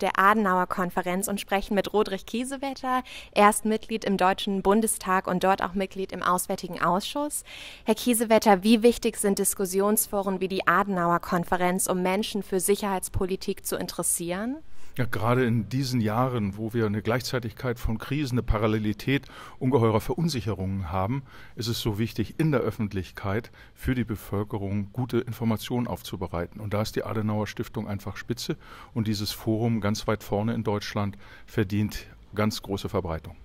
der Adenauer-Konferenz und sprechen mit Rodrich Kiesewetter. Er ist Mitglied im Deutschen Bundestag und dort auch Mitglied im Auswärtigen Ausschuss. Herr Kiesewetter, wie wichtig sind Diskussionsforen wie die Adenauer-Konferenz, um Menschen für Sicherheitspolitik zu interessieren? Ja, gerade in diesen Jahren, wo wir eine Gleichzeitigkeit von Krisen, eine Parallelität ungeheurer Verunsicherungen haben, ist es so wichtig, in der Öffentlichkeit für die Bevölkerung gute Informationen aufzubereiten. Und da ist die Adenauer Stiftung einfach spitze und dieses Forum ganz weit vorne in Deutschland verdient ganz große Verbreitung.